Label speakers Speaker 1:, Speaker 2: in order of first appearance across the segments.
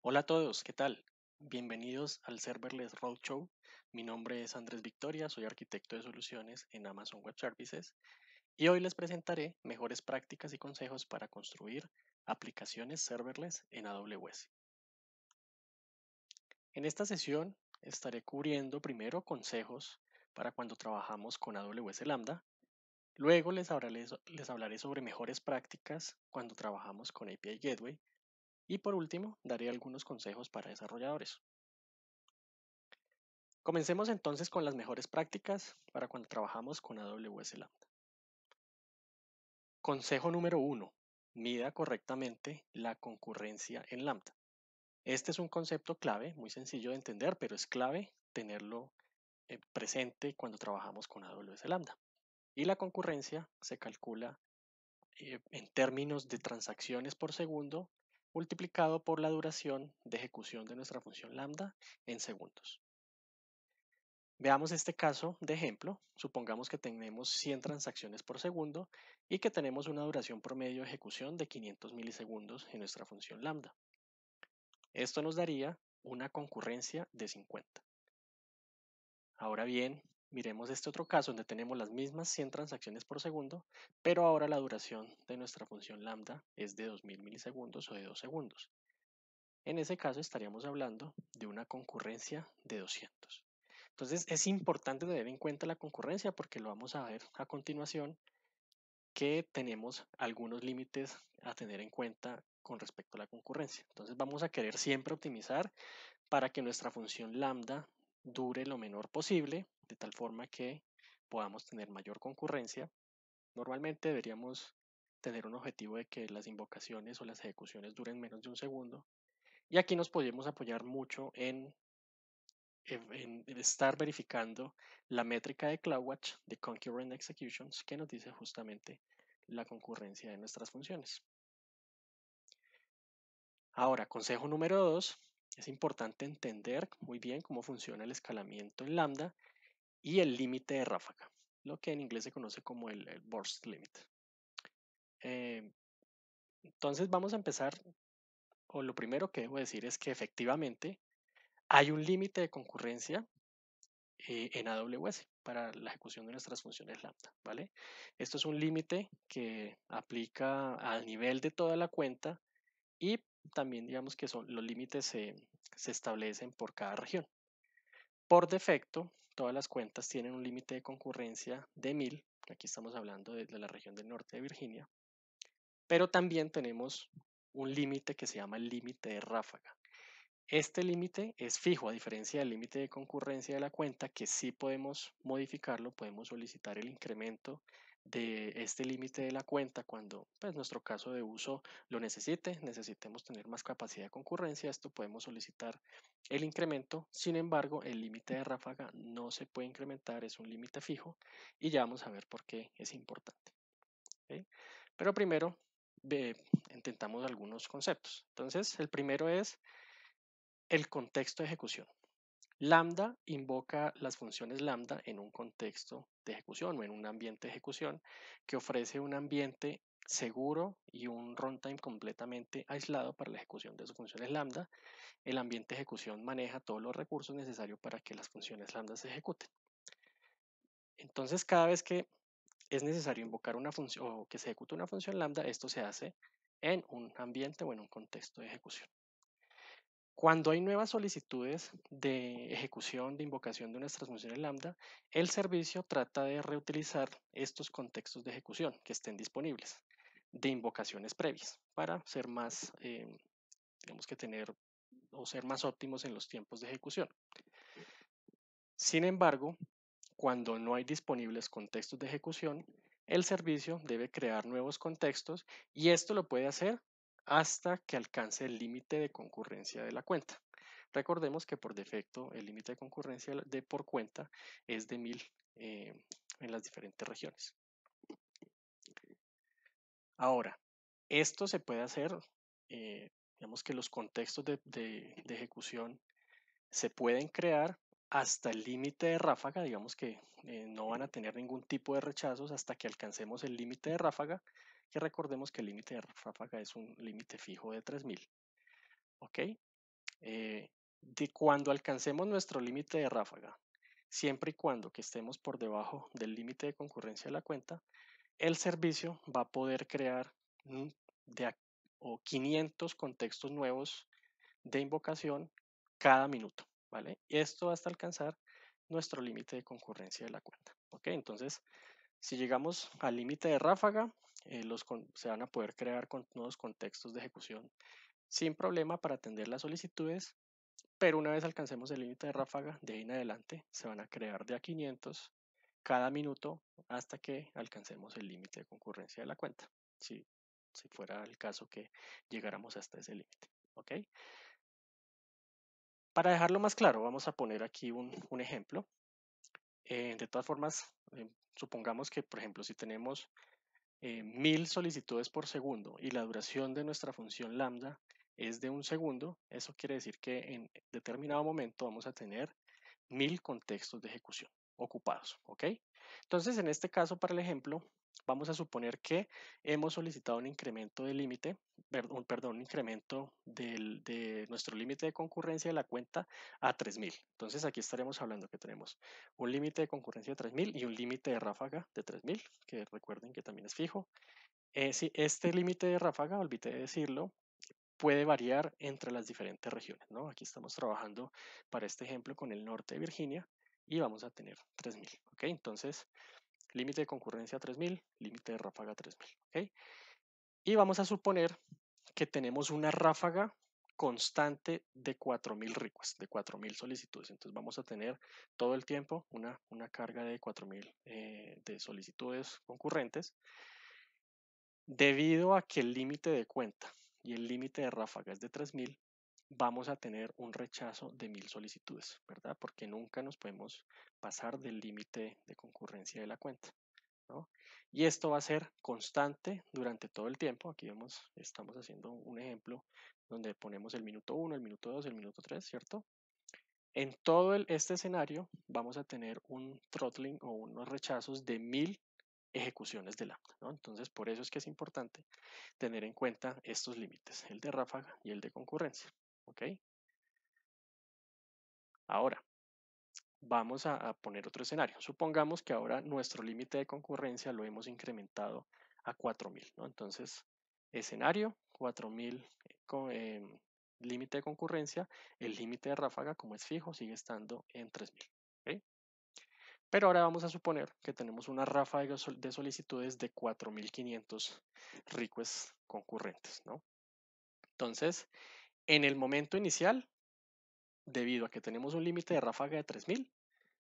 Speaker 1: Hola a todos, ¿qué tal? Bienvenidos al Serverless Roadshow. Mi nombre es Andrés Victoria, soy arquitecto de soluciones en Amazon Web Services y hoy les presentaré mejores prácticas y consejos para construir aplicaciones serverless en AWS. En esta sesión estaré cubriendo primero consejos para cuando trabajamos con AWS Lambda, luego les hablaré, les hablaré sobre mejores prácticas cuando trabajamos con API Gateway y por último, daré algunos consejos para desarrolladores. Comencemos entonces con las mejores prácticas para cuando trabajamos con AWS Lambda. Consejo número uno, Mida correctamente la concurrencia en Lambda. Este es un concepto clave, muy sencillo de entender, pero es clave tenerlo eh, presente cuando trabajamos con AWS Lambda. Y la concurrencia se calcula eh, en términos de transacciones por segundo multiplicado por la duración de ejecución de nuestra función lambda en segundos. Veamos este caso de ejemplo. Supongamos que tenemos 100 transacciones por segundo y que tenemos una duración promedio de ejecución de 500 milisegundos en nuestra función lambda. Esto nos daría una concurrencia de 50. Ahora bien, Miremos este otro caso donde tenemos las mismas 100 transacciones por segundo, pero ahora la duración de nuestra función lambda es de 2000 milisegundos o de 2 segundos. En ese caso estaríamos hablando de una concurrencia de 200. Entonces es importante tener en cuenta la concurrencia porque lo vamos a ver a continuación que tenemos algunos límites a tener en cuenta con respecto a la concurrencia. Entonces vamos a querer siempre optimizar para que nuestra función lambda dure lo menor posible de tal forma que podamos tener mayor concurrencia. Normalmente deberíamos tener un objetivo de que las invocaciones o las ejecuciones duren menos de un segundo. Y aquí nos podemos apoyar mucho en, estar verificando la métrica de CloudWatch de Concurrent Executions que nos dice justamente la concurrencia de nuestras funciones. Ahora, consejo número dos. es importante entender muy bien cómo funciona el escalamiento en lambda y el límite de ráfaga, lo que en inglés se conoce como el, burst limit. Eh, entonces vamos a empezar, o lo primero que debo decir es que efectivamente hay un límite de concurrencia eh, en AWS para la ejecución de nuestras funciones lambda, ¿vale? Esto es un límite que aplica al nivel de toda la cuenta y también digamos que los límites se establecen por cada región. Por defecto, Todas las cuentas tienen un límite de concurrencia de 1000, aquí estamos hablando de, la región del norte de Virginia, pero también tenemos un límite que se llama el límite de ráfaga. Este límite es fijo, a diferencia del límite de concurrencia de la cuenta, que sí podemos modificarlo, podemos solicitar el incremento de este límite de la cuenta cuando pues, nuestro caso de uso lo necesite, necesitemos tener más capacidad de concurrencia, esto podemos solicitar el incremento, sin embargo el límite de ráfaga no se puede incrementar, es un límite fijo y ya vamos a ver por qué es importante. Pero primero intentamos algunos conceptos. Entonces el primero es el contexto de ejecución. Lambda invoca las funciones lambda en un contexto de ejecución o en un ambiente de ejecución que ofrece un ambiente seguro y un runtime completamente aislado para la ejecución de sus funciones lambda. El ambiente de ejecución maneja todos los recursos necesarios para que las funciones lambda se ejecuten. Entonces, cada vez que es necesario invocar una función o que se ejecute una función lambda, esto se hace en un ambiente o en un contexto de ejecución. Cuando hay nuevas solicitudes de ejecución, de invocación de transmisión en lambda, el servicio trata de reutilizar estos contextos de ejecución que estén disponibles de invocaciones previas para ser más, eh, que tener o ser más óptimos en los tiempos de ejecución. Sin embargo, cuando no hay disponibles contextos de ejecución, el servicio debe crear nuevos contextos y esto lo puede hacer hasta que alcance el límite de concurrencia de la cuenta. Recordemos que por defecto el límite de concurrencia de por cuenta es de 1000 eh, en las diferentes regiones. Ahora, esto se puede hacer, eh, digamos que los contextos de, ejecución se pueden crear hasta el límite de ráfaga, digamos que eh, no van a tener ningún tipo de rechazos hasta que alcancemos el límite de ráfaga que recordemos que el límite de ráfaga es un límite fijo de 3000. ¿Ok? Eh, de cuando alcancemos nuestro límite de ráfaga, siempre y cuando que estemos por debajo del límite de concurrencia de la cuenta, el servicio va a poder crear 500 mm, contextos nuevos de invocación cada minuto, ¿vale? Esto hasta alcanzar nuestro límite de concurrencia de la cuenta, ¿ok? Entonces, si llegamos al límite de ráfaga, eh, los se van a poder crear nuevos contextos de ejecución sin problema para atender las solicitudes, pero una vez alcancemos el límite de ráfaga, de ahí en adelante se van a crear de a 500 cada minuto hasta que alcancemos el límite de concurrencia de la cuenta, si, si fuera el caso que llegáramos hasta ese límite. ¿ok? Para dejarlo más claro, vamos a poner aquí un, un ejemplo. Eh, de todas formas, eh, supongamos que, por ejemplo, si tenemos eh, mil solicitudes por segundo y la duración de nuestra función lambda es de un segundo, eso quiere decir que en determinado momento vamos a tener mil contextos de ejecución ocupados. ¿ok? Entonces, en este caso, para el ejemplo, vamos a suponer que hemos solicitado un incremento de límite, perdón, perdón, un incremento de nuestro límite de concurrencia de la cuenta a 3000. Entonces aquí estaremos hablando que tenemos un límite de concurrencia de 3000 y un límite de ráfaga de 3000, que recuerden que también es fijo. Eh, si este límite de ráfaga, olvidé decirlo, puede variar entre las diferentes regiones. ¿no? Aquí estamos trabajando para este ejemplo con el norte de Virginia, y vamos a tener 3000, ¿ok? Entonces, límite de concurrencia 3000, límite de ráfaga 3000, ¿ok? Y vamos a suponer que tenemos una ráfaga constante de 4000 requests, de 4000 solicitudes. Entonces vamos a tener todo el tiempo una, una carga de 4000 eh, de solicitudes concurrentes debido a que el límite de cuenta y el límite de ráfaga es de 3000, vamos a tener un rechazo de mil solicitudes, ¿verdad? Porque nunca nos podemos pasar del límite de concurrencia de la cuenta. ¿no? Y esto va a ser constante durante todo el tiempo. Aquí vemos, estamos haciendo un ejemplo donde ponemos el minuto 1, el minuto 2, el minuto 3, ¿cierto? En todo este escenario vamos a tener un throttling o unos rechazos de mil ejecuciones de la. ¿no? Entonces, por eso es que es importante tener en cuenta estos límites, el de ráfaga y el de concurrencia. ¿Ok? Ahora, vamos a, poner otro escenario. Supongamos que ahora nuestro límite de concurrencia lo hemos incrementado a 4000, ¿no? Entonces, escenario, 4000 eh, em, límite de concurrencia, el límite de ráfaga, como es fijo, sigue estando en 3000. Pero ahora vamos a suponer que tenemos una ráfaga de solicitudes de 4500 requests concurrentes, ¿no? Entonces, en el momento inicial, debido a que tenemos un límite de ráfaga de 3000,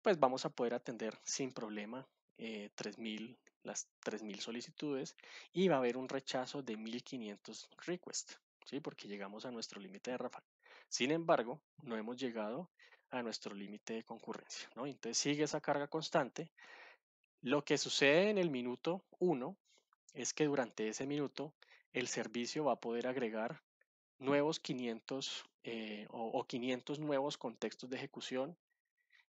Speaker 1: pues vamos a poder atender sin problema 3000, eh, las 3000 solicitudes y va a haber un rechazo de 1500 requests, ¿sí? porque llegamos a nuestro límite de ráfaga. Sin embargo, no hemos llegado a nuestro límite de concurrencia. ¿no? Entonces sigue esa carga constante. Lo que sucede en el minuto 1 es que durante ese minuto el servicio va a poder agregar nuevos 500 eh, o, 500 nuevos contextos de ejecución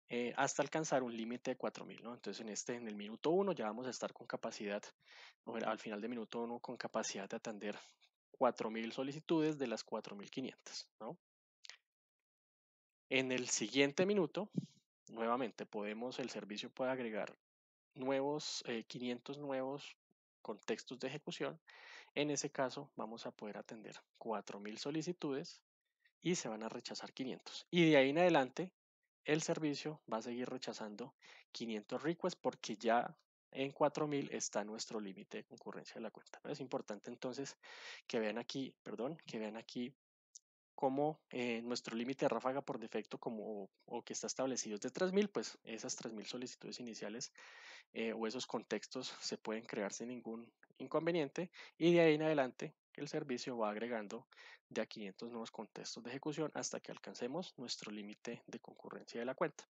Speaker 1: eh, hasta alcanzar un límite de 4000. ¿no? Entonces, en este, en el minuto 1, ya vamos a estar con capacidad, o al final del minuto 1, con capacidad de atender 4000 solicitudes de las 4500. ¿no? En el siguiente minuto, nuevamente, podemos, el servicio puede agregar nuevos, 500 eh, nuevos contextos de ejecución en ese caso vamos a poder atender 4.000 solicitudes y se van a rechazar 500. Y de ahí en adelante el servicio va a seguir rechazando 500 requests porque ya en 4000 está nuestro límite de concurrencia de la cuenta. Es importante entonces que vean aquí, perdón, que vean aquí como eh, nuestro límite de ráfaga por defecto como, o, que está establecido es de 3.000, pues esas 3.000 solicitudes iniciales eh, o esos contextos se pueden crear sin ningún inconveniente y de ahí en adelante el servicio va agregando de a 500 nuevos contextos de ejecución hasta que alcancemos nuestro límite de concurrencia de la cuenta.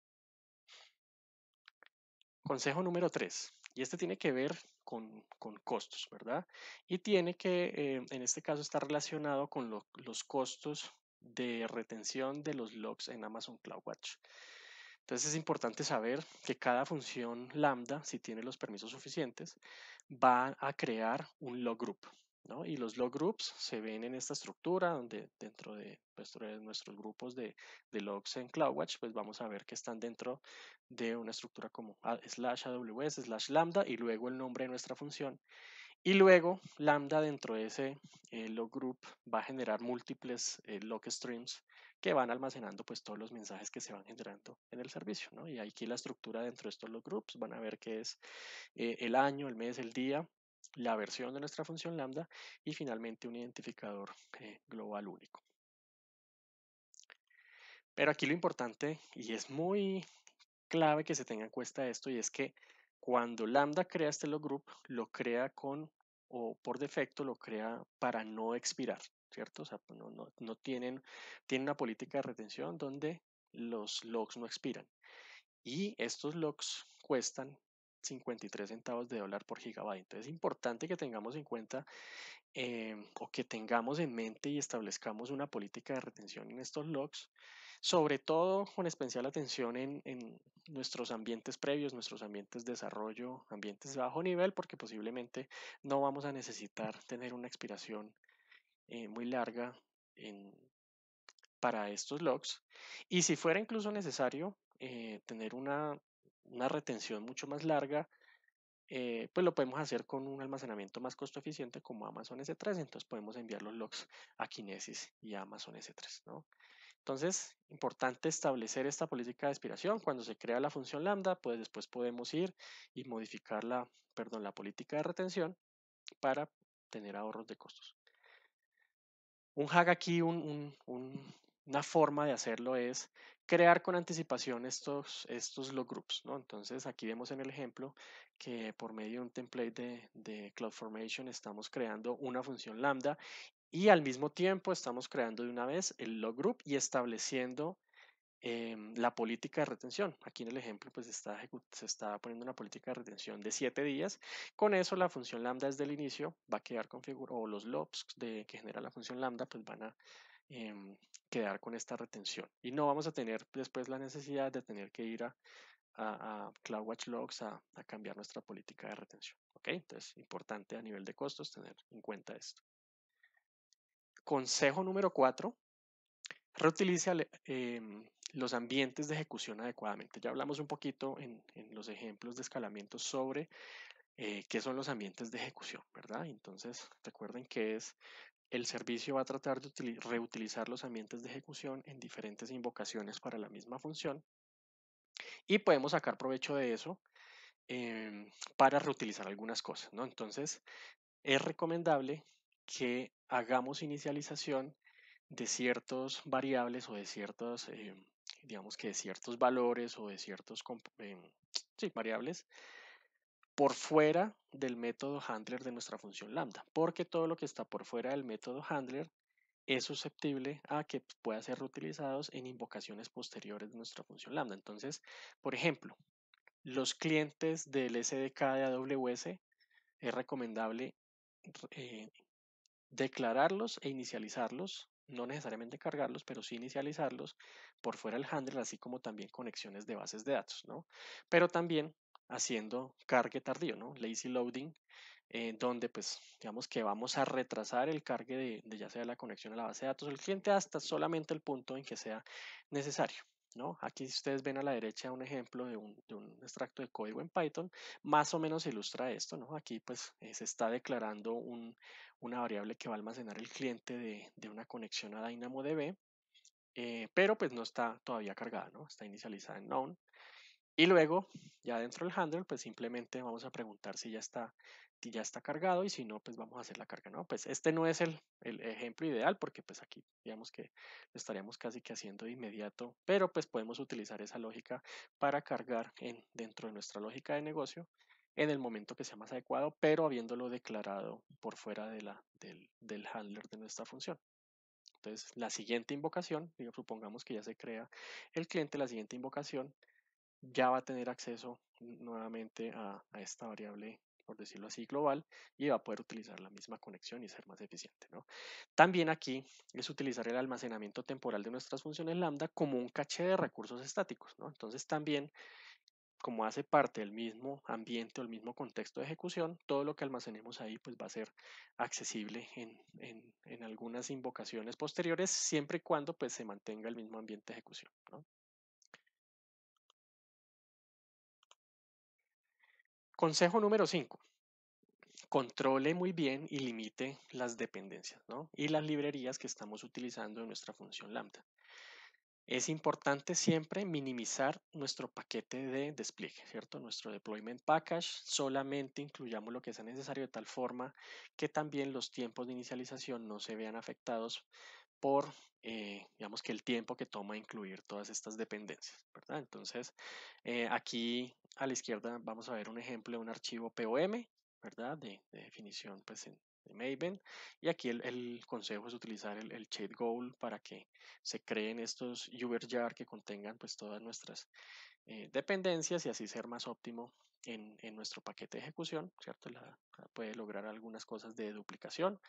Speaker 1: Consejo número 3, y este tiene que ver con, costos, ¿verdad? Y tiene que, eh, en este caso, está relacionado con los costos de retención de los logs en Amazon CloudWatch. Entonces es importante saber que cada función lambda, si tiene los permisos suficientes, va a crear un log group. Y los log groups se ven en esta estructura donde dentro pues, de, nuestros grupos de, de, logs en CloudWatch, pues vamos a ver que están dentro de una estructura como slash AWS, slash lambda y luego el nombre de nuestra función. Y luego Lambda dentro de ese eh, log group va a generar múltiples eh, log streams que van almacenando pues todos los mensajes que se van generando en el servicio, ¿no? Y aquí la estructura dentro de estos log groups van a ver que es eh, el año, el mes, el día, la versión de nuestra función lambda y finalmente un identificador global único. Pero aquí lo importante y es muy clave que se tenga en cuenta esto y es que cuando Lambda crea este log group, lo crea con o por defecto lo crea para no expirar, ¿cierto? O sea, no, tienen, tienen una política de retención donde los logs no expiran. Y estos logs cuestan 53 centavos de dólar por gigabyte. Entonces es importante que tengamos en cuenta eh, o que tengamos en mente y establezcamos una política de retención en estos logs sobre todo con especial atención en, en, nuestros ambientes previos, nuestros ambientes de desarrollo, ambientes de bajo nivel, porque posiblemente no vamos a necesitar tener una expiración eh, muy larga en, para estos logs. Y si fuera incluso necesario eh, tener una, una, retención mucho más larga, eh, pues lo podemos hacer con un almacenamiento más costo eficiente como Amazon S3, entonces podemos enviar los logs a Kinesis y a Amazon S3, ¿no? Entonces, importante establecer esta política de aspiración. Cuando se crea la función lambda, pues después podemos ir y modificar la, perdón, la política de retención para tener ahorros de costos. Un hack aquí, una forma de hacerlo es crear con anticipación estos, estos log groups. ¿no? Entonces aquí vemos en el ejemplo que por medio de un template de, de CloudFormation estamos creando una función lambda y al mismo tiempo estamos creando de una vez el log group y estableciendo em, la política de retención. Aquí en el ejemplo pues está, se está poniendo una política de retención de 7 días. Con eso la función lambda desde el inicio va a quedar configurada, o los logs de, que genera la función lambda pues van a em, quedar con esta retención. Y no vamos a tener después la necesidad de tener que ir a, CloudWatch Logs a, cambiar nuestra política de retención. Okay, Entonces, importante a nivel de costos tener en cuenta esto. Consejo número cuatro, reutilice em, los ambientes de ejecución adecuadamente. Ya hablamos un poquito en, los ejemplos de escalamiento sobre eh, qué son los ambientes de ejecución, ¿verdad? Entonces, recuerden que es el servicio va a tratar de reutilizar los ambientes de ejecución en diferentes invocaciones para la misma función y podemos sacar provecho de eso em, para reutilizar algunas cosas, ¿no? Entonces, es recomendable que hagamos inicialización de ciertos variables o de ciertos, eh, digamos que de ciertos valores o de ciertos eh, variables por fuera del método handler de nuestra función lambda, porque todo lo que está por fuera del método handler es susceptible a que pueda ser reutilizados en invocaciones posteriores de nuestra función lambda. Entonces, por ejemplo, los clientes del SDK de AWS es recomendable eh, declararlos e inicializarlos, no necesariamente cargarlos, pero sí inicializarlos por fuera del handler, así como también conexiones de bases de datos, ¿no? Pero también haciendo cargue tardío, ¿no? Lazy loading, eh, donde pues digamos que vamos a retrasar el cargue de, de ya sea la conexión a la base de datos del cliente hasta solamente el punto en que sea necesario. ¿no? Aquí ustedes ven a la derecha un ejemplo de un, extracto de código en Python, más o menos ilustra esto, ¿no? Aquí pues eh, se está declarando una variable que va a almacenar el cliente de, una conexión a DynamoDB, eh, pero pues no está todavía cargada, ¿no? Está inicializada en known. Y luego, ya dentro del handle, pues simplemente vamos a preguntar si ya está ya está cargado y si no, pues vamos a hacer la carga. No, pues este no es el, ejemplo ideal porque pues aquí digamos que lo estaríamos casi que haciendo de inmediato, pero pues podemos utilizar esa lógica para cargar en, dentro de nuestra lógica de negocio en el momento que sea más adecuado, pero habiéndolo declarado por fuera de la, del, handler de nuestra función. Entonces, la siguiente invocación, digamos, supongamos que ya se crea el cliente, la siguiente invocación ya va a tener acceso nuevamente a esta variable por decirlo así, global y va a poder utilizar la misma conexión y ser más eficiente. ¿no? También aquí es utilizar el almacenamiento temporal de nuestras funciones lambda como un caché de recursos estáticos. ¿no? Entonces también, como hace parte del mismo ambiente o el mismo contexto de ejecución, todo lo que almacenemos ahí pues, va a ser accesible en, en algunas invocaciones posteriores, siempre y cuando pues, se mantenga el mismo ambiente de ejecución. ¿no? Consejo número 5. Controle muy bien y limite las dependencias y las librerías que estamos utilizando en nuestra función lambda. Es importante siempre minimizar nuestro paquete de despliegue, ¿cierto? Nuestro deployment package, solamente incluyamos lo que sea necesario de tal forma que también los tiempos de inicialización no se vean afectados por, eh, digamos que el tiempo que toma incluir todas estas dependencias, ¿verdad? Entonces, eh, aquí a la izquierda vamos a ver un ejemplo de un archivo POM, ¿verdad? De, definición, pues, en, Maven. Y aquí el, consejo es utilizar el, el, Shade Goal para que se creen estos Uber jar que contengan, pues, todas nuestras eh, dependencias y así ser más óptimo en, nuestro paquete de ejecución, ¿cierto? La, puede lograr algunas cosas de duplicación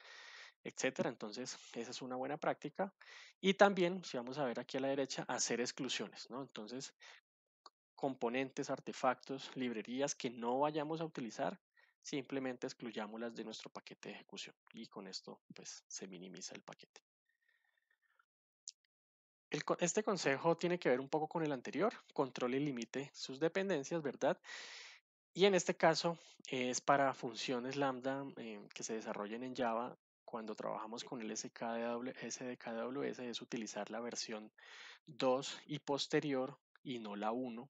Speaker 1: etcétera. Entonces, esa es una buena práctica. Y también, si vamos a ver aquí a la derecha, hacer exclusiones, ¿no? Entonces, componentes, artefactos, librerías que no vayamos a utilizar, simplemente excluyámoslas de nuestro paquete de ejecución. Y con esto, pues, se minimiza el paquete. este consejo tiene que ver un poco con el anterior, control y límite sus dependencias, ¿verdad? Y en este caso es para funciones lambda eh, que se desarrollen en Java cuando trabajamos con el SDKWS es utilizar la versión 2 y posterior y no la 1,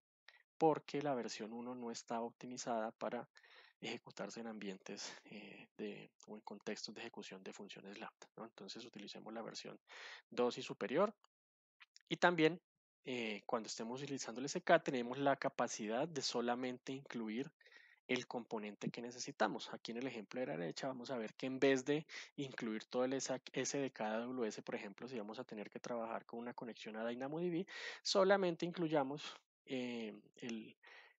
Speaker 1: porque la versión 1 no está optimizada para ejecutarse en ambientes eh, de, o en contextos de ejecución de funciones lambda. Entonces utilicemos la versión 2 y superior. Y también eh, cuando estemos utilizando el SK, tenemos la capacidad de solamente incluir el componente que necesitamos. Aquí en el ejemplo de la derecha vamos a ver que en vez de incluir todo el de S cada WS por ejemplo, si vamos a tener que trabajar con una conexión a DynamoDB, solamente incluyamos eh,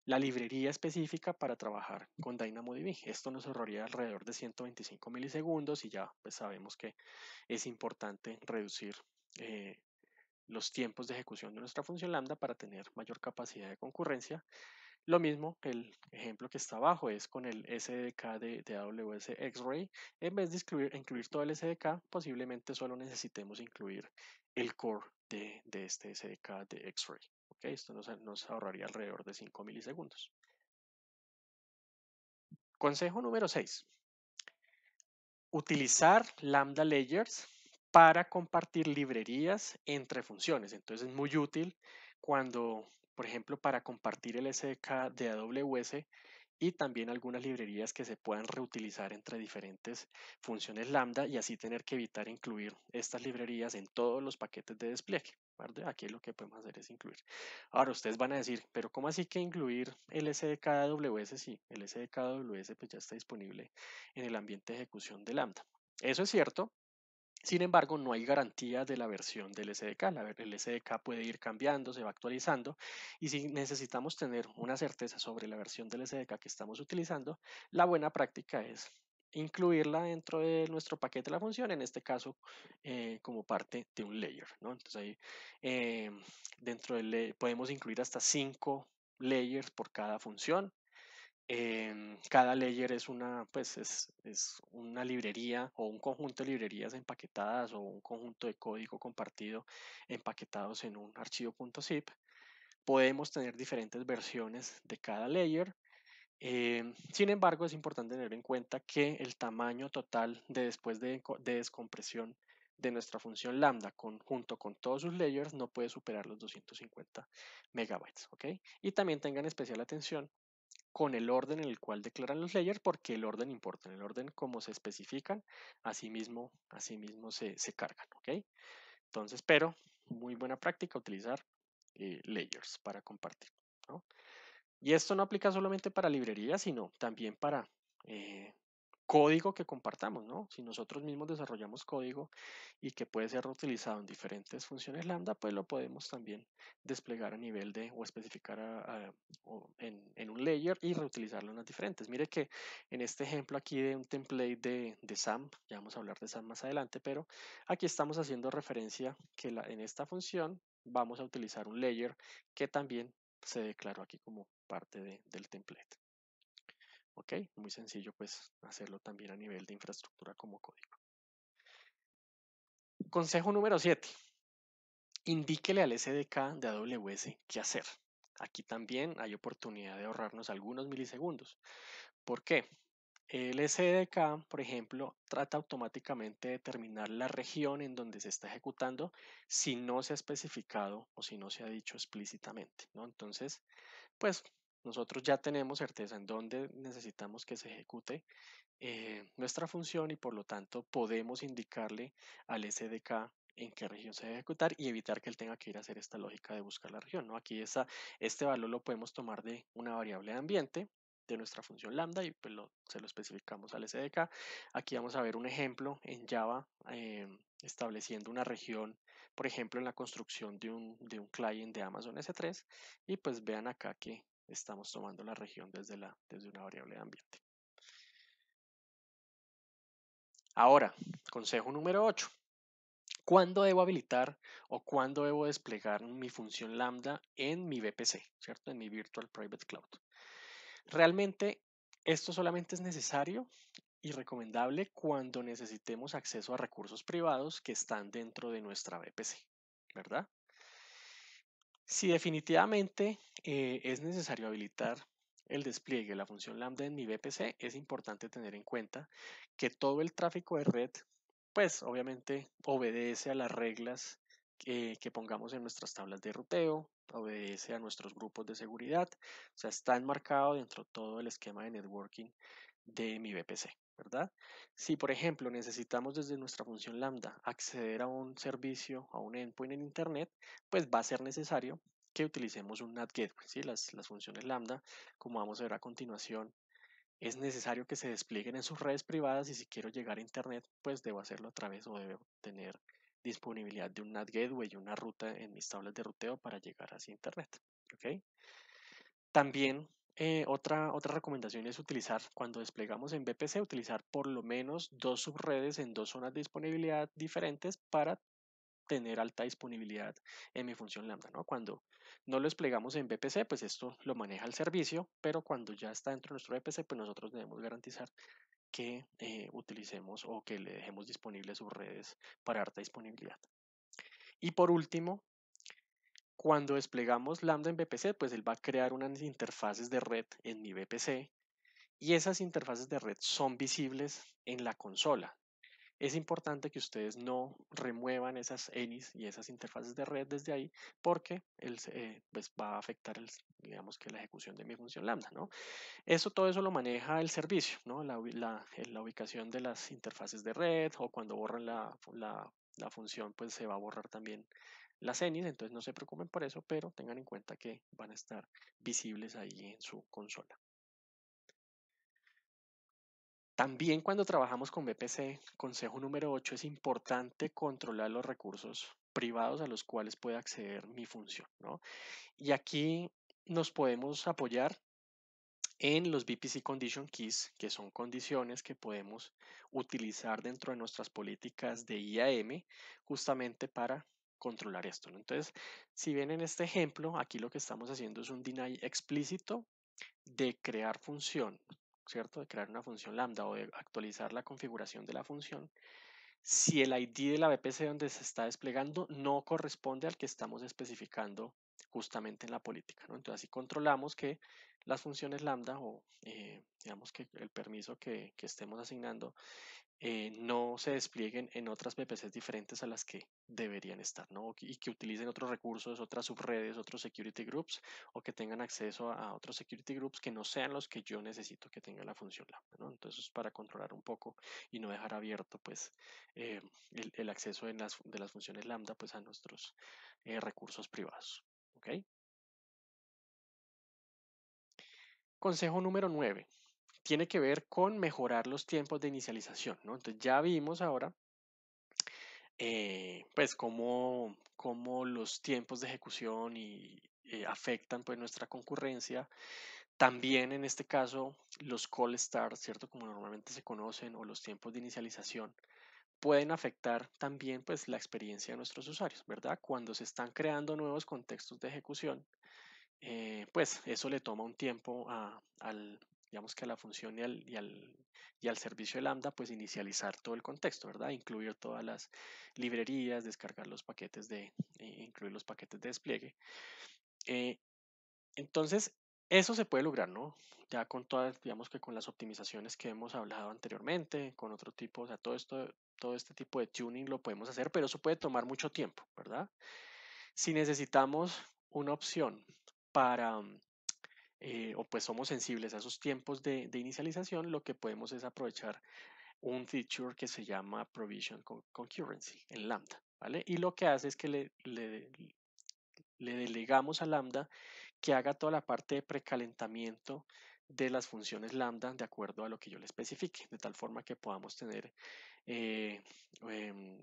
Speaker 1: la librería específica para trabajar con DynamoDB. Esto nos ahorraría alrededor de 125 milisegundos y ya pues, sabemos que es importante reducir eh, los tiempos de ejecución de nuestra función lambda para tener mayor capacidad de concurrencia lo mismo el ejemplo que está abajo es con el SDK de, AWS X-Ray. En vez de incluir, todo el SDK, posiblemente solo necesitemos incluir el core de, este SDK de X-Ray. Esto nos, nos ahorraría alrededor de 5 milisegundos. Consejo número 6. Utilizar Lambda Layers para compartir librerías entre funciones. Entonces es muy útil cuando por ejemplo, para compartir el SDK de AWS y también algunas librerías que se puedan reutilizar entre diferentes funciones Lambda y así tener que evitar incluir estas librerías en todos los paquetes de despliegue. Aquí lo que podemos hacer es incluir. Ahora ustedes van a decir, pero ¿cómo así que incluir el SDK AWS? Sí, el SDK AWS pues ya está disponible en el ambiente de ejecución de Lambda. Eso es cierto, sin embargo, no hay garantía de la versión del SDK. el SDK puede ir cambiando, se va actualizando y si necesitamos tener una certeza sobre la versión del SDK que estamos utilizando, la buena práctica es incluirla dentro de nuestro paquete de la función, en este caso eh, como parte de un layer. Entonces ahí em, dentro podemos incluir hasta cinco layers por cada función cada layer es una, pues es, una librería o un conjunto de librerías empaquetadas o un conjunto de código compartido empaquetados en un archivo .zip. Podemos tener diferentes versiones de cada layer. Eh, sin embargo, es importante tener en cuenta que el tamaño total de después de, descompresión de nuestra función lambda conjunto junto con todos sus layers no puede superar los 250 megabytes. Y también tengan especial atención con el orden en el cual declaran los layers, porque el orden importa, en el orden como se especifican, así mismo se, cargan, ¿ok? Entonces, pero muy buena práctica utilizar eh, layers para compartir, ¿no? Y esto no aplica solamente para librerías, sino también para eh, código que compartamos, ¿no? Si nosotros mismos desarrollamos código y que puede ser reutilizado en diferentes funciones lambda, pues lo podemos también desplegar a nivel de o especificar en, un layer y reutilizarlo en las diferentes. Mire que en este ejemplo aquí de un template de, SAM, ya vamos a hablar de SAM más adelante, pero aquí estamos haciendo referencia que en esta función vamos a utilizar un layer que también se declaró aquí como parte del template. ¿Ok? Muy sencillo pues hacerlo también a nivel de infraestructura como código. Consejo número 7. Indíquele al SDK de AWS qué hacer. Aquí también hay oportunidad de ahorrarnos algunos milisegundos. ¿Por qué? El SDK, por ejemplo, trata automáticamente de determinar la región en donde se está ejecutando si no se ha especificado o si no se ha dicho explícitamente. ¿no? Entonces, pues nosotros ya tenemos certeza en dónde necesitamos que se ejecute eh, nuestra función y por lo tanto podemos indicarle al SDK en qué región se debe ejecutar y evitar que él tenga que ir a hacer esta lógica de buscar la región. ¿no? Aquí este valor lo podemos tomar de una variable de ambiente de nuestra función lambda y pues se lo especificamos al SDK. Aquí vamos a ver un ejemplo en Java eh, estableciendo una región, por ejemplo, en la construcción de un, de un client de Amazon S3 y pues vean acá que estamos tomando la región desde, la, desde una variable de ambiente. Ahora, consejo número 8. ¿Cuándo debo habilitar o cuándo debo desplegar mi función lambda en mi VPC, ¿cierto? En mi Virtual Private Cloud. Realmente esto solamente es necesario y recomendable cuando necesitemos acceso a recursos privados que están dentro de nuestra VPC, ¿verdad? Si definitivamente eh, es necesario habilitar el despliegue de la función lambda en mi VPC, es importante tener en cuenta que todo el tráfico de red, pues obviamente obedece a las reglas que pongamos en nuestras tablas de ruteo, obedece a nuestros grupos de seguridad, o sea, está enmarcado dentro de todo el esquema de networking de mi VPC. ¿verdad? Si, por ejemplo, necesitamos desde nuestra función lambda acceder a un servicio, a un endpoint en Internet, pues va a ser necesario que utilicemos un NAT gateway, las, las funciones lambda, como vamos a ver a continuación, es necesario que se desplieguen en sus redes privadas y si quiero llegar a Internet, pues debo hacerlo a través o debo tener disponibilidad de un NAT gateway y una ruta en mis tablas de ruteo para llegar hacia Internet. ¿okay? También eh, otra, otra recomendación es utilizar, cuando desplegamos en VPC, utilizar por lo menos dos subredes en dos zonas de disponibilidad diferentes para tener alta disponibilidad en mi función lambda. ¿no? Cuando no lo desplegamos en VPC, pues esto lo maneja el servicio, pero cuando ya está dentro de nuestro VPC, pues nosotros debemos garantizar que eh, utilicemos o que le dejemos disponibles subredes para alta disponibilidad. Y por último, cuando desplegamos Lambda en VPC, pues él va a crear unas interfaces de red en mi VPC y esas interfaces de red son visibles en la consola. Es importante que ustedes no remuevan esas ENIs y esas interfaces de red desde ahí porque él, eh, pues va a afectar el, digamos que la ejecución de mi función lambda. ¿no? Eso, todo eso lo maneja el servicio, ¿no? la, la, eh, la ubicación de las interfaces de red o cuando borran la, la función pues se va a borrar también las CENIS, entonces no se preocupen por eso, pero tengan en cuenta que van a estar visibles ahí en su consola. También cuando trabajamos con BPC, consejo número 8, es importante controlar los recursos privados a los cuales puede acceder mi función. Y aquí nos podemos apoyar en los VPC Condition Keys, que son condiciones que podemos utilizar dentro de nuestras políticas de IAM justamente para controlar esto. Entonces, si ven en este ejemplo, aquí lo que estamos haciendo es un deny explícito de crear función, ¿cierto? De crear una función lambda o de actualizar la configuración de la función. Si el ID de la VPC donde se está desplegando no corresponde al que estamos especificando justamente en la política. ¿no? Entonces así controlamos que las funciones lambda o eh, digamos que el permiso que, estemos asignando eh, no se desplieguen en otras VPCs diferentes a las que deberían estar ¿no? y que utilicen otros recursos, otras subredes, otros security groups o que tengan acceso a, otros security groups que no sean los que yo necesito que tenga la función lambda. ¿no? Entonces para controlar un poco y no dejar abierto pues eh, el, acceso de las funciones lambda pues a nuestros recursos privados. Consejo número 9. Tiene que ver con mejorar los tiempos de inicialización, ¿no? Entonces ya vimos ahora eh, pues cómo, cómo, los tiempos de ejecución y, eh, afectan pues nuestra concurrencia. También en este caso los call starts, ¿cierto? Como normalmente se conocen, o los tiempos de inicialización pueden afectar también pues, la experiencia de nuestros usuarios, ¿verdad? Cuando se están creando nuevos contextos de ejecución, eh, pues eso le toma un tiempo a, al, digamos que la función y al, servicio de Lambda, pues inicializar todo el contexto, ¿verdad? Incluir todas las librerías, descargar los paquetes de, eh, incluir los paquetes de despliegue. Eh, entonces, eso se puede lograr, ¿no? Ya con todas, digamos que con las optimizaciones que hemos hablado anteriormente, con otro tipo, o sea, todo esto todo este tipo de tuning lo podemos hacer, pero eso puede tomar mucho tiempo, ¿verdad? Si necesitamos una opción para, mm, eh, o pues somos sensibles a esos tiempos de, inicialización, lo que podemos es aprovechar un feature que se llama Provision Concurrency en Lambda, ¿vale? Y lo que hace es que le, le delegamos a Lambda que haga toda la parte de precalentamiento de las funciones lambda de acuerdo a lo que yo le especifique, de tal forma que podamos tener eh, em,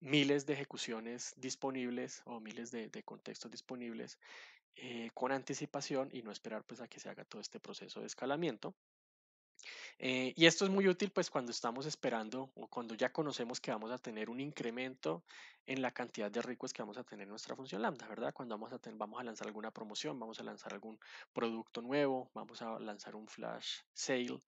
Speaker 1: miles de ejecuciones disponibles o miles de, contextos disponibles eh, con anticipación y no esperar pues a que se haga todo este proceso de escalamiento. Eh, y esto es muy útil pues cuando estamos esperando o cuando ya conocemos que vamos a tener un incremento en la cantidad de requests que vamos a tener en nuestra función lambda, ¿verdad? Cuando vamos a, tener, vamos a lanzar alguna promoción, vamos a lanzar algún producto nuevo, vamos a lanzar un flash sale,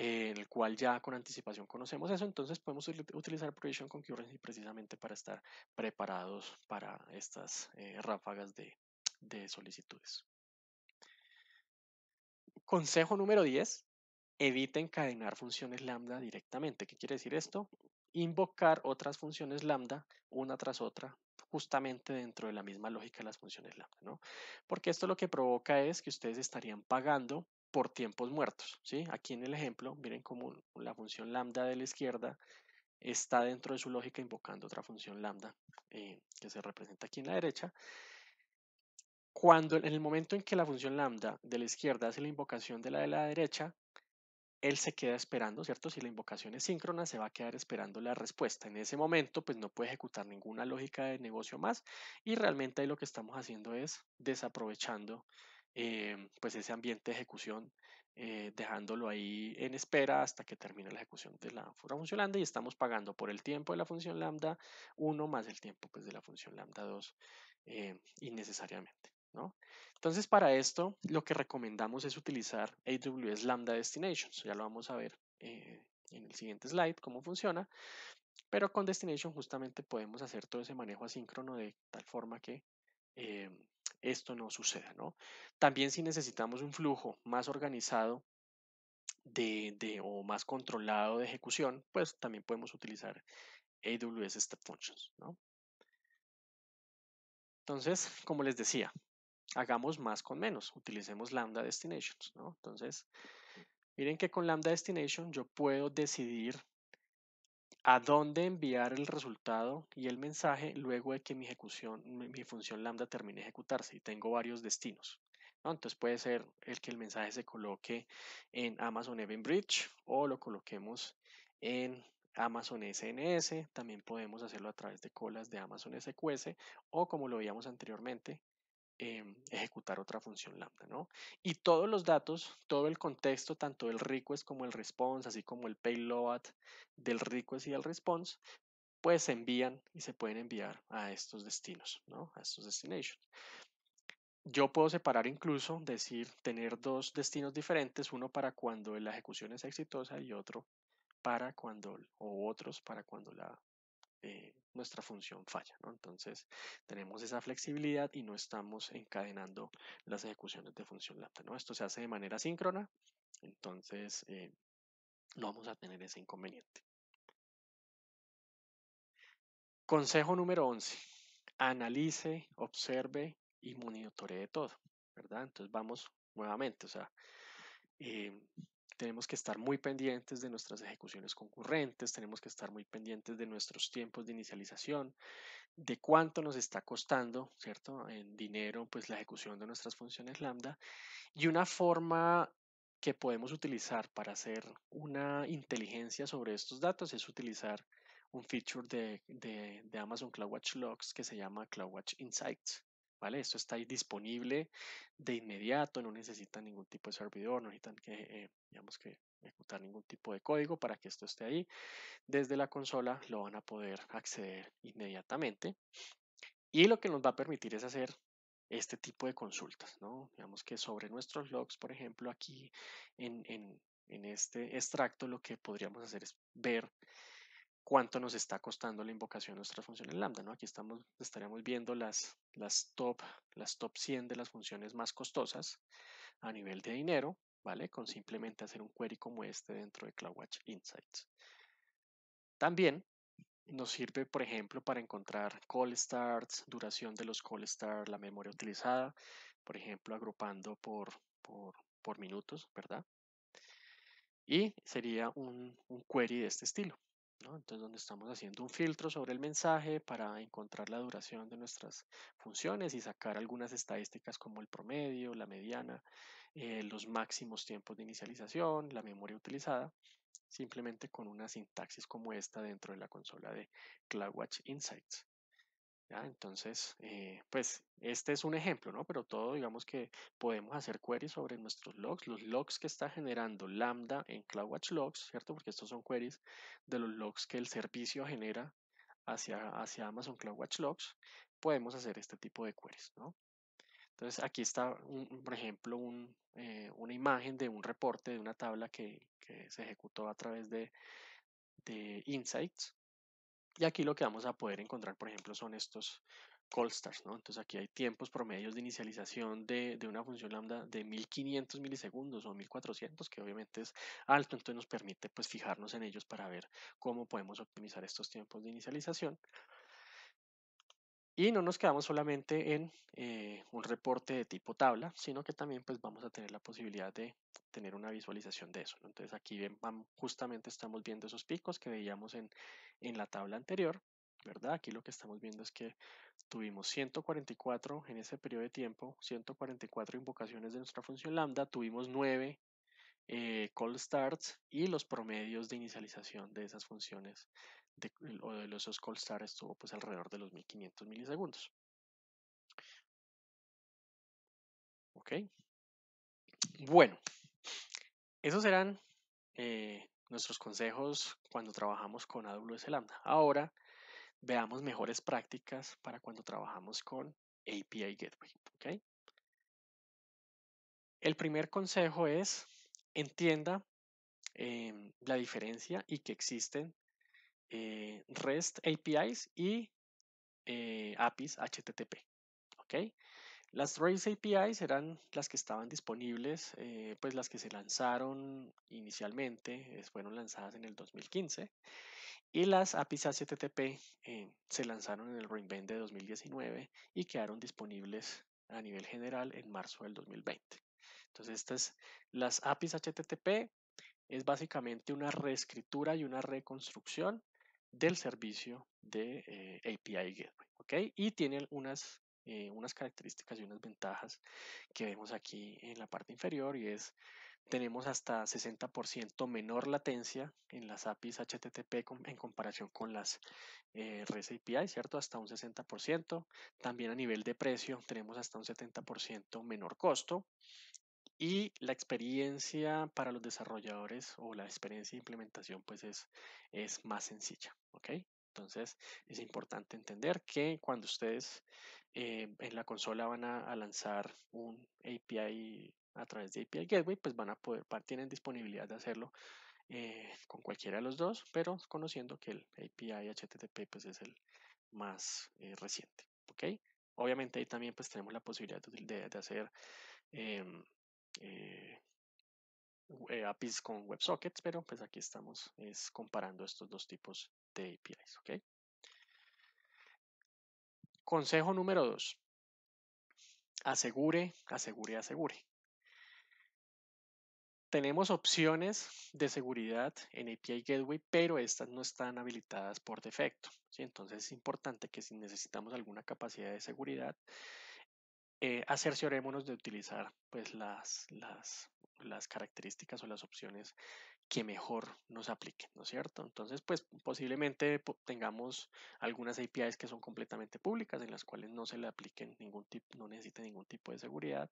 Speaker 1: eh, el cual ya con anticipación conocemos eso, entonces podemos utilizar Provision Concurrency precisamente para estar preparados para estas eh, ráfagas de, solicitudes. Consejo número 10, evita encadenar funciones lambda directamente. ¿Qué quiere decir esto? Invocar otras funciones lambda una tras otra justamente dentro de la misma lógica de las funciones lambda, ¿no? Porque esto lo que provoca es que ustedes estarían pagando por tiempos muertos. ¿sí? Aquí en el ejemplo, miren cómo la función lambda de la izquierda está dentro de su lógica invocando otra función lambda eh, que se representa aquí en la derecha. Cuando en el momento en que la función lambda de la izquierda hace la invocación de la de la derecha, él se queda esperando, ¿cierto? Si la invocación es síncrona, se va a quedar esperando la respuesta. En ese momento, pues no puede ejecutar ninguna lógica de negocio más y realmente ahí lo que estamos haciendo es desaprovechando Em, pues ese ambiente de ejecución, eh, dejándolo ahí en espera hasta que termine la ejecución de la función lambda y estamos pagando por el tiempo de la función lambda 1 más el tiempo pues, de la función lambda 2 eh, innecesariamente. ¿no? Entonces para esto lo que recomendamos es utilizar AWS Lambda Destinations, ya lo vamos a ver eh, en el siguiente slide cómo funciona, pero con Destination justamente podemos hacer todo ese manejo asíncrono de tal forma que em, esto no suceda. ¿no? También si necesitamos un flujo más organizado de, o más controlado de ejecución, pues también podemos utilizar AWS Step Functions. ¿no? Entonces, como les decía, hagamos más con menos, utilicemos Lambda Destinations. ¿no? Entonces, miren que con Lambda Destination yo puedo decidir a dónde enviar el resultado y el mensaje luego de que mi ejecución, mi función lambda termine de ejecutarse y tengo varios destinos. Entonces puede ser el que el mensaje se coloque en Amazon EventBridge o lo coloquemos en Amazon SNS, también podemos hacerlo a través de colas de Amazon SQS o como lo veíamos anteriormente, Em, ejecutar otra función lambda, ¿no? Y todos los datos, todo el contexto, tanto el request como el response, así como el payload del request y el response, pues se envían y se pueden enviar a estos destinos, ¿no? A estos destinations. Yo puedo separar incluso, decir, tener dos destinos diferentes, uno para cuando la ejecución es exitosa y otro para cuando, o otros para cuando la eh, nuestra función falla. ¿no? Entonces tenemos esa flexibilidad y no estamos encadenando las ejecuciones de función lambda. Esto se hace de manera síncrona, entonces eh, no vamos a tener ese inconveniente. Consejo número 11. Analice, observe y monitoree todo, ¿verdad? Entonces vamos nuevamente, o sea, eh, tenemos que estar muy pendientes de nuestras ejecuciones concurrentes, tenemos que estar muy pendientes de nuestros tiempos de inicialización, de cuánto nos está costando, ¿cierto? En dinero, pues la ejecución de nuestras funciones lambda. Y una forma que podemos utilizar para hacer una inteligencia sobre estos datos es utilizar un feature de, de, de Amazon CloudWatch Logs que se llama CloudWatch Insights. ¿vale? Esto está ahí disponible de inmediato, no necesitan ningún tipo de servidor, no necesitan que, eh, digamos que ejecutar ningún tipo de código para que esto esté ahí. Desde la consola lo van a poder acceder inmediatamente. Y lo que nos va a permitir es hacer este tipo de consultas, ¿no? Digamos que sobre nuestros logs, por ejemplo, aquí en, en, en este extracto lo que podríamos hacer es ver cuánto nos está costando la invocación de nuestras funciones lambda. ¿no? Aquí estamos, estaríamos viendo las, top, las top 100 de las funciones más costosas a nivel de dinero, ¿vale? Con simplemente hacer un query como este dentro de CloudWatch Insights. También nos sirve, por ejemplo, para encontrar call starts, duración de los call starts, la memoria utilizada, por ejemplo, agrupando por, minutos, ¿verdad? Y sería un query de este estilo. Entonces, donde estamos haciendo un filtro sobre el mensaje para encontrar la duración de nuestras funciones y sacar algunas estadísticas como el promedio, la mediana, eh, los máximos tiempos de inicialización, la memoria utilizada, simplemente con una sintaxis como esta dentro de la consola de CloudWatch Insights. Entonces, eh, pues este es un ejemplo, ¿no? Pero todo, digamos que podemos hacer queries sobre nuestros logs, los logs que está generando Lambda en CloudWatch Logs, ¿cierto? Porque estos son queries de los logs que el servicio genera hacia, hacia Amazon CloudWatch Logs, podemos hacer este tipo de queries, ¿no? Entonces aquí está, por ejemplo, eh, una imagen de un reporte, de una tabla que, se ejecutó a través de, de Insights, y aquí lo que vamos a poder encontrar, por ejemplo, son estos call stars, ¿no? Entonces aquí hay tiempos promedios de inicialización de, una función lambda de 1500 milisegundos o 1400, que obviamente es alto, entonces nos permite pues fijarnos en ellos para ver cómo podemos optimizar estos tiempos de inicialización. Y no nos quedamos solamente en eh, un reporte de tipo tabla, sino que también pues, vamos a tener la posibilidad de tener una visualización de eso. Entonces aquí justamente estamos viendo esos picos que veíamos en, en la tabla anterior, ¿verdad? Aquí lo que estamos viendo es que tuvimos 144 en ese periodo de tiempo, 144 invocaciones de nuestra función lambda, tuvimos 9 eh, call starts y los promedios de inicialización de esas funciones de, o de los cold estuvo pues alrededor de los 1500 milisegundos. Ok. Bueno, esos serán eh, nuestros consejos cuando trabajamos con AWS Lambda. Ahora veamos mejores prácticas para cuando trabajamos con API Gateway. ¿ok? El primer consejo es entienda em, la diferencia y que existen eh, REST APIs y eh, APIs HTTP. Okay, Las REST APIs eran las que estaban disponibles, eh, pues las que se lanzaron inicialmente, fueron lanzadas en el 2015. Y las APIs HTTP se lanzaron en el reInvent de 2019 y quedaron disponibles a nivel general en marzo del 2020. Entonces, estas, las APIs HTTP es básicamente una reescritura y una reconstrucción del servicio de API eh, Gateway. ¿okay? Y tiene unas, eh, unas características y unas ventajas que vemos aquí en la parte inferior y es tenemos hasta 60% menor latencia en las APIs HTTP en comparación con las eh, REST API, ¿cierto? Hasta un 60%. También a nivel de precio tenemos hasta un 70% menor costo. Y la experiencia para los desarrolladores o la experiencia de implementación pues es, es más sencilla, ¿ok? Entonces es importante entender que cuando ustedes eh, en la consola van a, lanzar un API a través de API Gateway, pues van a poder, tienen disponibilidad de hacerlo eh, con cualquiera de los dos, pero conociendo que el API HTTP pues es el más eh, reciente, ¿ok? Obviamente ahí también pues tenemos la posibilidad de, de hacer em, eh, eh, APIs con WebSockets, pero pues aquí estamos comparando estos dos tipos de APIs. Consejo número dos. Asegure, asegure, asegure. Tenemos opciones de seguridad en API Gateway, pero estas no están habilitadas por defecto. Entonces es importante que si necesitamos alguna capacidad de seguridad, eh, acerciorémonos de utilizar pues las, las, las características o las opciones que mejor nos apliquen, ¿no es cierto? Entonces, pues posiblemente tengamos algunas APIs que son completamente públicas en las cuales no se le apliquen ningún tipo, no necesite ningún tipo de seguridad,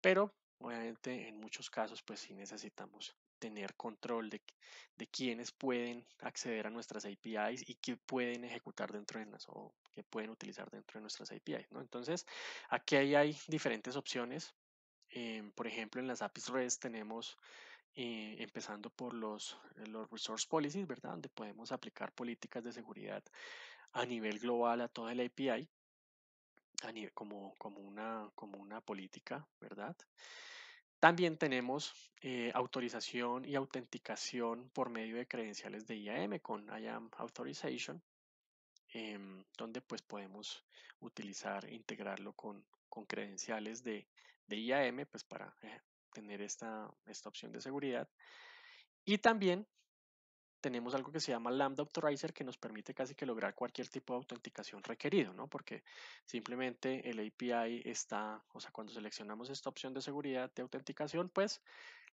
Speaker 1: pero obviamente en muchos casos pues sí necesitamos tener control de, de quiénes pueden acceder a nuestras APIs y qué pueden ejecutar dentro de las o qué pueden utilizar dentro de nuestras APIs. Entonces, aquí hay diferentes opciones. Em, por ejemplo, en las APIs REST tenemos eh, empezando por los, los resource policies, ¿verdad? Donde podemos aplicar políticas de seguridad a nivel global a toda la API, a nivel, como, como, una, como una política, ¿verdad? También tenemos eh, autorización y autenticación por medio de credenciales de IAM con IAM Authorization, em, donde pues podemos utilizar, e integrarlo con, credenciales de, IAM pues para eh, tener esta, esta opción de seguridad. Y también tenemos algo que se llama Lambda Authorizer que nos permite casi que lograr cualquier tipo de autenticación requerido, ¿no? Porque simplemente el API está, o sea, cuando seleccionamos esta opción de seguridad de autenticación, pues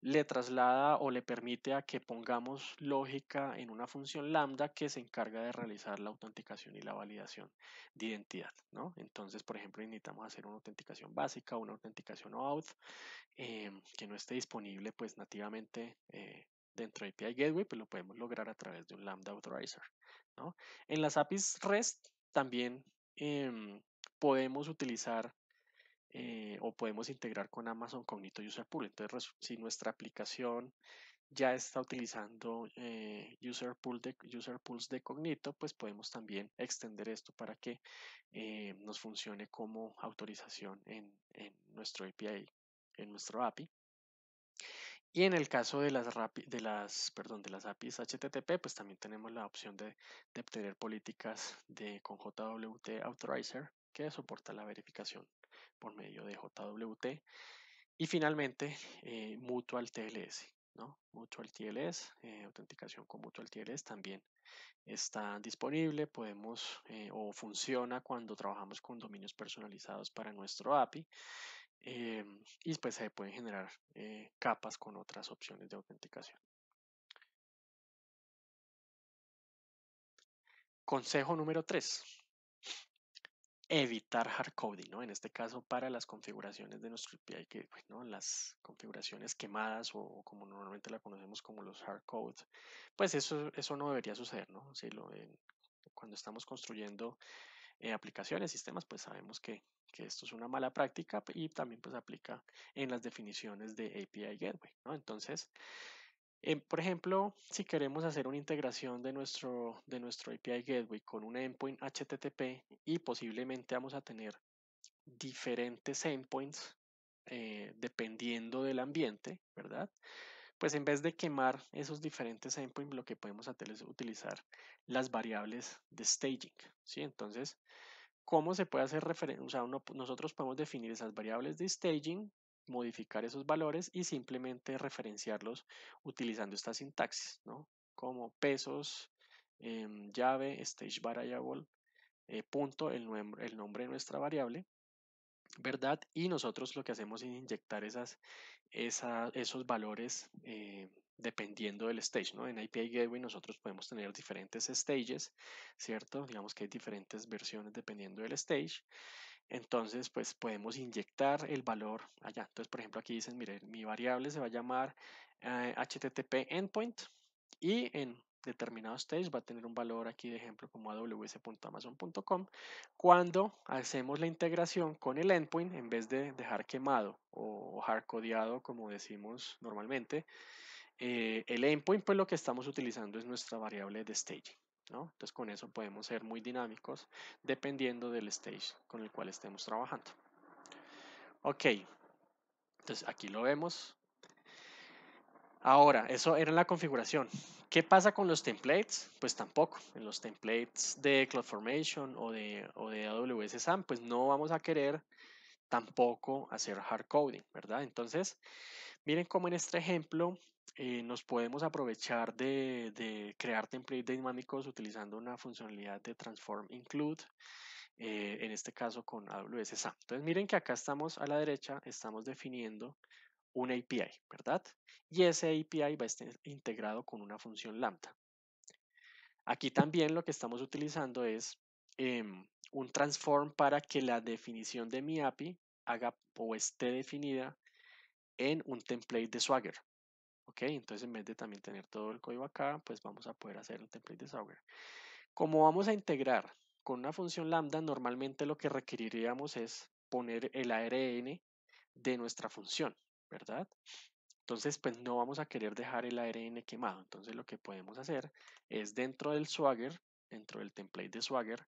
Speaker 1: le traslada o le permite a que pongamos lógica en una función lambda que se encarga de realizar la autenticación y la validación de identidad, ¿no? Entonces, por ejemplo, necesitamos hacer una autenticación básica, una autenticación OAuth, eh, que no esté disponible pues nativamente eh, dentro de API Gateway, pues lo podemos lograr a través de un Lambda Authorizer. ¿no? En las APIs REST también em, podemos utilizar eh, o podemos integrar con Amazon Cognito User Pool. Entonces, si nuestra aplicación ya está utilizando eh, user, pool de, user pools de Cognito, pues podemos también extender esto para que eh, nos funcione como autorización en, en nuestro API, en nuestro API. Y en el caso de las, de las, perdón, de las APIs HTTP, pues también tenemos la opción de, obtener políticas de, con JWT Authorizer que soporta la verificación por medio de JWT. Y finalmente, eh, Mutual TLS. ¿no? Mutual TLS, eh, autenticación con Mutual TLS también está disponible, podemos eh, o funciona cuando trabajamos con dominios personalizados para nuestro API Em, y después pues, se pueden generar eh, capas con otras opciones de autenticación. Consejo número 3. Evitar hardcoding, ¿no? En este caso, para las configuraciones de nuestro API, que, bueno, pues, las configuraciones quemadas o, como normalmente la conocemos como los hardcodes, pues eso, eso no debería suceder, ¿no? Si lo, cuando estamos construyendo eh, aplicaciones, sistemas, pues sabemos que que esto es una mala práctica y también pues aplica en las definiciones de API Gateway, ¿no? Entonces, em, por ejemplo, si queremos hacer una integración de nuestro, de nuestro API Gateway con un endpoint HTTP y posiblemente vamos a tener diferentes endpoints eh, dependiendo del ambiente, ¿verdad? Pues en vez de quemar esos diferentes endpoints, lo que podemos hacer es utilizar las variables de staging, ¿sí? Entonces, ¿Cómo se puede hacer referencia? O sea, nosotros podemos definir esas variables de staging, modificar esos valores y simplemente referenciarlos utilizando esta sintaxis, ¿no? Como pesos, em, llave, stage variable, eh, punto, el, nombre, el nombre de nuestra variable, ¿verdad? Y nosotros lo que hacemos es inyectar esas, esos valores eh, dependiendo del stage, ¿no? En API Gateway nosotros podemos tener diferentes stages, ¿cierto? Digamos que hay diferentes versiones dependiendo del stage. Entonces, pues podemos inyectar el valor allá. Entonces, por ejemplo, aquí dicen, mire, mi variable se va a llamar HTTP eh, endpoint y en determinado stage va a tener un valor aquí de ejemplo como aws.amazon.com cuando hacemos la integración con el endpoint en vez de dejar quemado o hard codeado como decimos normalmente eh, el endpoint, pues lo que estamos utilizando es nuestra variable de staging. ¿no? Entonces con eso podemos ser muy dinámicos dependiendo del stage con el cual estemos trabajando. Ok, entonces aquí lo vemos. Ahora, eso era la configuración. ¿Qué pasa con los templates? Pues tampoco. En los templates de CloudFormation o de, o de AWS SAM, pues no vamos a querer tampoco hacer hard coding, ¿verdad? Entonces, miren cómo en este ejemplo eh, nos podemos aprovechar de, crear templates dinámicos utilizando una funcionalidad de transform include, eh, en este caso con AWS SAM. Entonces miren que acá estamos a la derecha, estamos definiendo un API, ¿verdad? Y ese API va a estar integrado con una función lambda. Aquí también lo que estamos utilizando es em, un transform para que la definición de mi API haga o esté definida en un template de Swagger. Ok, entonces en vez de también tener todo el código acá, pues vamos a poder hacer el template de Swagger. Como vamos a integrar con una función lambda, normalmente lo que requeriríamos es poner el ARN de nuestra función, ¿verdad? Entonces, pues no vamos a querer dejar el ARN quemado. Entonces, lo que podemos hacer es dentro del Swagger, dentro del template de Swagger,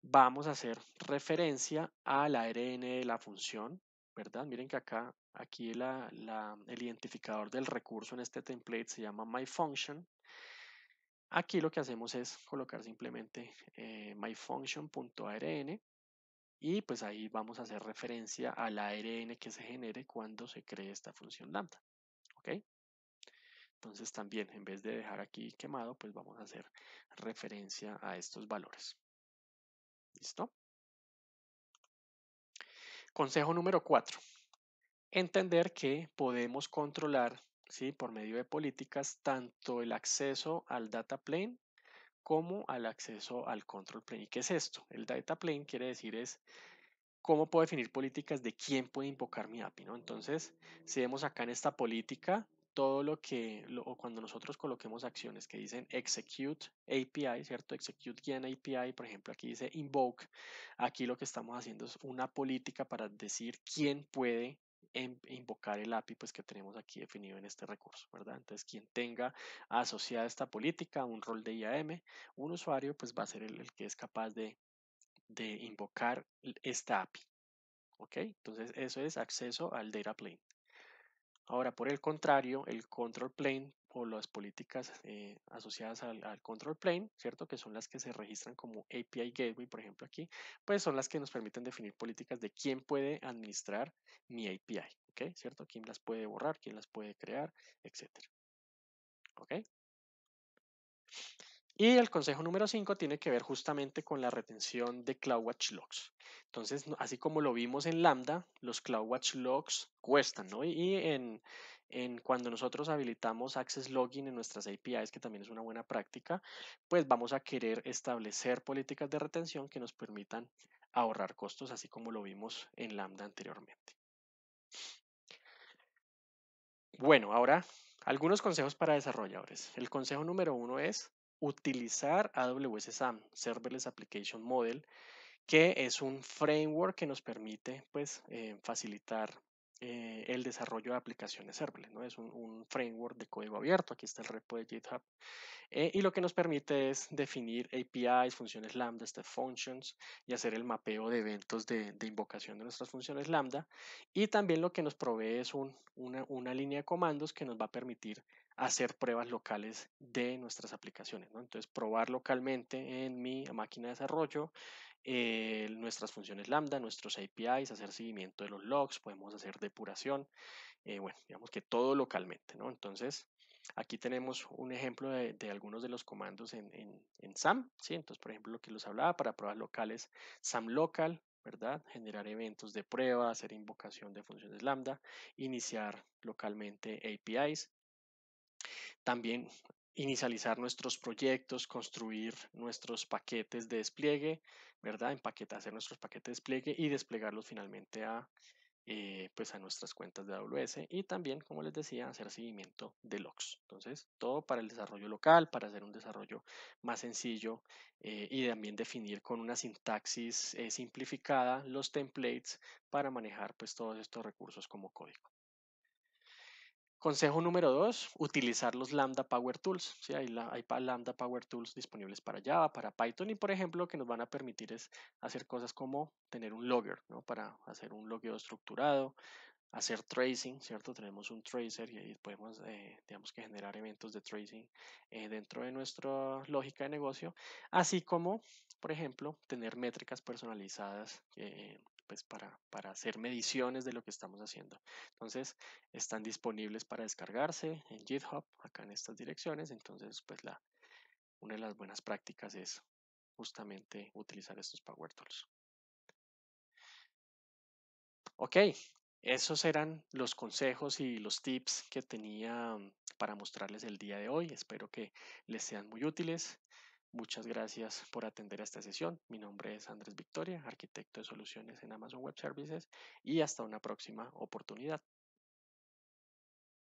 Speaker 1: vamos a hacer referencia al ARN de la función, ¿verdad? Miren que acá Aquí el identificador del recurso en este template se llama myFunction. Aquí lo que hacemos es colocar simplemente eh, myfunction.arn y pues ahí vamos a hacer referencia a la ARN que se genere cuando se cree esta función lambda. ¿Ok? Entonces también en vez de dejar aquí quemado, pues vamos a hacer referencia a estos valores. ¿Listo? Consejo número 4 entender que podemos controlar ¿sí? por medio de políticas tanto el acceso al data plane como al acceso al control plane. ¿Y qué es esto? El data plane quiere decir es cómo puedo definir políticas de quién puede invocar mi API. ¿no? Entonces, si vemos acá en esta política, todo lo que, o cuando nosotros coloquemos acciones que dicen execute API, ¿cierto? Execute-API, por ejemplo, aquí dice invoke. Aquí lo que estamos haciendo es una política para decir quién puede Em, invocar el API pues, que tenemos aquí definido en este recurso, ¿verdad? Entonces, quien tenga asociada esta política un rol de IAM, un usuario, pues va a ser el, que es capaz de, de invocar esta API, ¿ok? Entonces, eso es acceso al data plane. Ahora, por el contrario, el control plane o las políticas eh, asociadas al, control plane, ¿cierto? Que son las que se registran como API Gateway, por ejemplo, aquí, pues son las que nos permiten definir políticas de quién puede administrar mi API, ¿ok? ¿Cierto? ¿Quién las puede borrar? ¿Quién las puede crear? Etcétera. ¿Ok? Y el consejo número 5 tiene que ver justamente con la retención de CloudWatch Logs. Entonces, así como lo vimos en Lambda, los CloudWatch Logs cuestan, ¿no? Y en, cuando nosotros habilitamos Access Login en nuestras APIs, que también es una buena práctica, pues vamos a querer establecer políticas de retención que nos permitan ahorrar costos, así como lo vimos en Lambda anteriormente. Bueno, ahora algunos consejos para desarrolladores. El consejo número uno es utilizar AWS SAM, Serverless Application Model, que es un framework que nos permite pues, eh, facilitar eh, el desarrollo de aplicaciones serverless. ¿no? Es un, framework de código abierto, aquí está el repo de GitHub, eh, y lo que nos permite es definir APIs, funciones lambda, step functions, y hacer el mapeo de eventos de, invocación de nuestras funciones lambda, y también lo que nos provee es una línea de comandos que nos va a permitir hacer pruebas locales de nuestras aplicaciones. ¿no? Entonces, probar localmente en mi máquina de desarrollo eh, nuestras funciones Lambda, nuestros APIs, hacer seguimiento de los logs, podemos hacer depuración, eh, bueno, digamos que todo localmente. ¿no? Entonces, Aquí tenemos un ejemplo de, de algunos de los comandos en, en, en, SAM, ¿sí? Entonces, por ejemplo, lo que los hablaba para pruebas locales, SAM local, ¿verdad? Generar eventos de prueba, hacer invocación de funciones lambda, iniciar localmente APIs, también inicializar nuestros proyectos, construir nuestros paquetes de despliegue, ¿verdad? Empaquetar, hacer nuestros paquetes de despliegue y desplegarlos finalmente a, eh, pues a nuestras cuentas de AWS y también, como les decía, hacer seguimiento de logs. Entonces, todo para el desarrollo local, para hacer un desarrollo más sencillo eh, y también definir con una sintaxis eh, simplificada los templates para manejar pues todos estos recursos como código. Consejo número dos, utilizar los Lambda Power Tools. ¿sí? Hay, Lambda Power Tools disponibles para Java, para Python y, por ejemplo, que nos van a permitir es hacer cosas como tener un logger, para hacer un logueo estructurado, hacer tracing, ¿cierto? Tenemos un tracer y ahí podemos, eh, digamos que generar eventos de tracing eh, dentro de nuestra lógica de negocio, así como, por ejemplo, tener métricas personalizadas eh, pues para, para hacer mediciones de lo que estamos haciendo. Entonces, están disponibles para descargarse en GitHub, acá en estas direcciones. Entonces, pues la, una de las buenas prácticas es justamente utilizar estos Power Tools. Ok, esos eran los consejos y los tips que tenía mm, para mostrarles el día de hoy. Espero que les sean muy útiles. Muchas gracias por atender a esta sesión. Mi nombre es Andrés Victoria, arquitecto de soluciones en Amazon Web Services y hasta una próxima oportunidad.